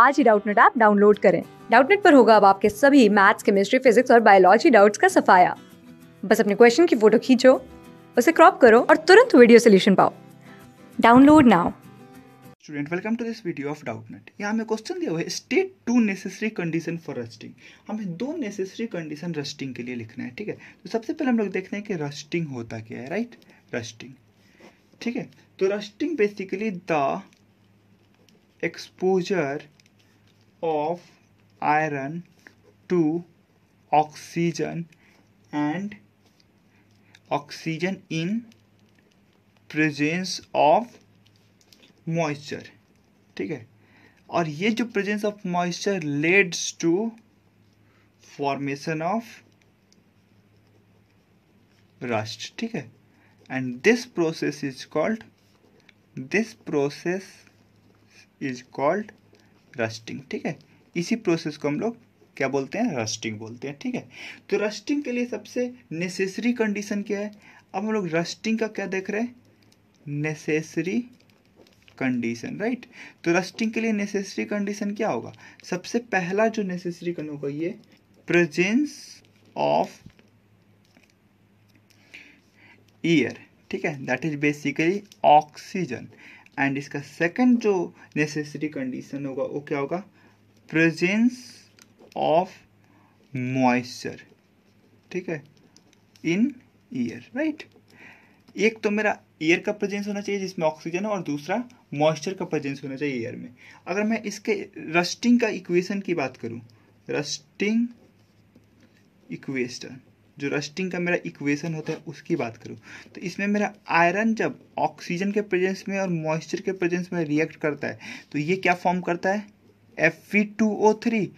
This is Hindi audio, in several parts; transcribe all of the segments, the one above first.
आज ही डाउटनेट ऐप डाउनलोड करें डाउटनेट पर होगा अब आपके सभी मैथ्स केमिस्ट्री फिजिक्स और बायोलॉजी डाउट्स का सफाया बस अपने क्वेश्चन की फोटो खींचो उसे क्रॉप करो और तुरंत वीडियो सोल्यूशन पाओ download now student welcome to this video of Doubtnut यहाँ हमें क्वेश्चन दिया हुआ है state two necessary condition for rusting हमें दो नेसेसरी कंडीशन रस्टिंग के लिए लिखना है ठीक है तो सबसे पहले हम लोग देखते हैं कि रस्टिंग होता क्या है राइट रस्टिंग ठीक है तो rusting basically the exposure of iron to oxygen and oxygen in presence of moisture ठीक है और ये जो presence of moisture leads to formation of rust ठीक and this process is called this process is called rusting ठीक है इसी प्रोसेस को हम लोग क्या बोलते हैं रस्टिंग बोलते हैं ठीक है तो रस्टिंग के लिए सबसे नेसेसरी कंडीशन क्या है अब हम लोग रस्टिंग का क्या देख रहे हैं नेसेसरी कंडीशन राइट तो रस्टिंग के लिए नेसेसरी कंडीशन क्या होगा सबसे पहला जो नेसेसरी कंड होगा ये प्रेजेंस ऑफ ईयर ठीक है that is basically oxygen and इसका सेकंड जो नेसेसरी कंडीशन होगा वो क्या होगा प्रेजेंस ऑफ मॉइस्चर ठीक है इन ईयर राइट एक तो मेरा एयर का प्रेजेंस होना चाहिए जिसमें ऑक्सीजन है और दूसरा मॉइस्चर का प्रेजेंस होना चाहिए ईयर में अगर मैं इसके रस्टिंग का इक्वेशन की बात करूं रस्टिंग इक्वेशन जो रस्टिंग का मेरा इक्वेशन होता है उसकी बात करूँ तो इसमें मेरा आयरन जब ऑक्सीजन के प्रेजेंस में और मॉइस्चर के प्रेजेंस में रिएक्ट करता है तो ये क्या फॉर्म करता है F two O three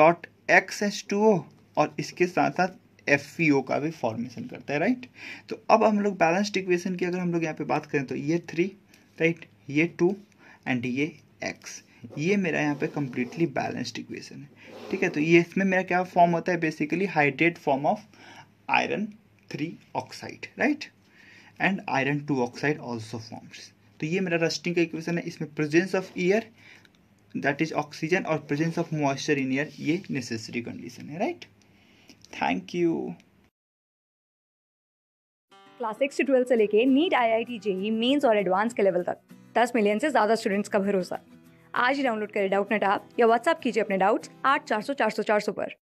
dot X H two O और इसके साथ साथ एफ ओ e का भी फॉर्मेशन करता है राइट तो अब हम लोग बैलेंस्ड इक्वेशन की अगर हम लोग यहाँ पे बात करें तो ये थ्री राइट ये टू एंड ये एक्स ये मेरा यहाँ पे कम्प्लीटली बैलेंस्ड इक्वेशन है ठीक है तो ये इसमें मेरा क्या फॉर्म होता है basically hydrate form of iron three oxide right and iron two oxide also forms तो ये मेरा रस्टिंग का इक्वेशन है इसमें presence of air that is oxygen और presence of moisture in air ये नेसेसरी कंडीशन है right thank you class six से ट्वेल्थ से लेके NEET I I T JEE mains और एडवांस के लेवल तक दस मिलियन से ज़्यादा स्टूडेंट्स का भरोसा आज ही डाउनलोड करें डाउटनेट ऐप या व्हाट्सएप कीजिए अपने डाउट्स आठ चार सौ चार सौ चार सौ पर